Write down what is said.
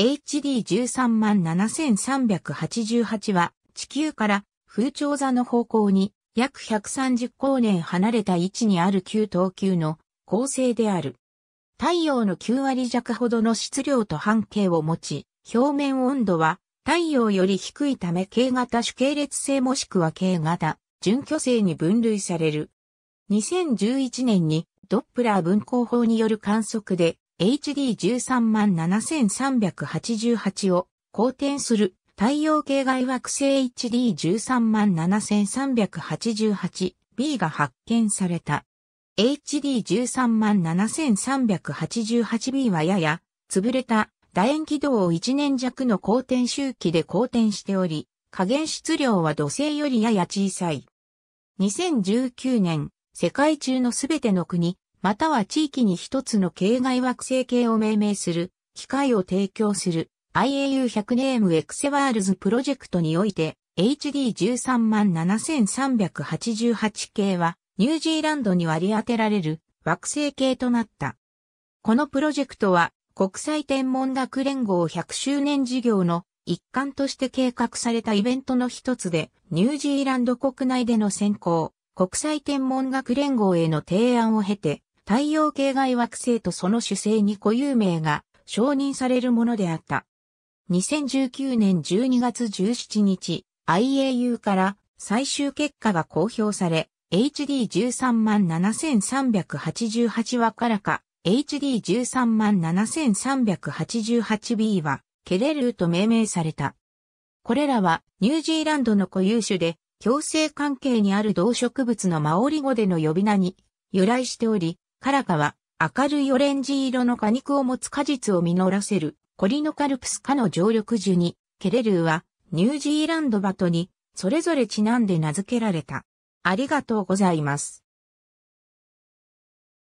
HD13 7388は地球から風潮座の方向に約130光年離れた位置にある旧等級の構成である。太陽の9割弱ほどの質量と半径を持ち、表面温度は太陽より低いため K 型主系列性もしくは K 型準巨性に分類される。2011年にドップラー分光法による観測で HD137,388 を公転する太陽系外惑星 HD137,388B が発見された。HD137,388B はやや潰れた楕円軌道を1年弱の公転周期で公転しており、加減質量は土星よりやや小さい。2019年、世界中のすべての国、または地域に一つの系外惑星系を命名する、機会を提供する IAU100 ネームエクセワールズプロジェクトにおいて HD137,388 系はニュージーランドに割り当てられる惑星系となった。このプロジェクトは国際天文学連合100周年事業の一環として計画されたイベントの一つで、ニュージーランド国内での選考、国際天文学連合への提案を経て、太陽系外惑星とその主星に固有名が承認されるものであった。2019年12月17日、IAU から最終結果が公表され、HD137,388 話からか、HD137,388B は、ケレルーと命名された。これらは、ニュージーランドの固有種で、共生関係にある動植物のマオリ語での呼び名に由来しており、カラカは明るいオレンジ色の果肉を持つ果実を実らせるコリノカルプス科の常緑樹に、ケレルーはニュージーランドバトにそれぞれちなんで名付けられた。ありがとうございます。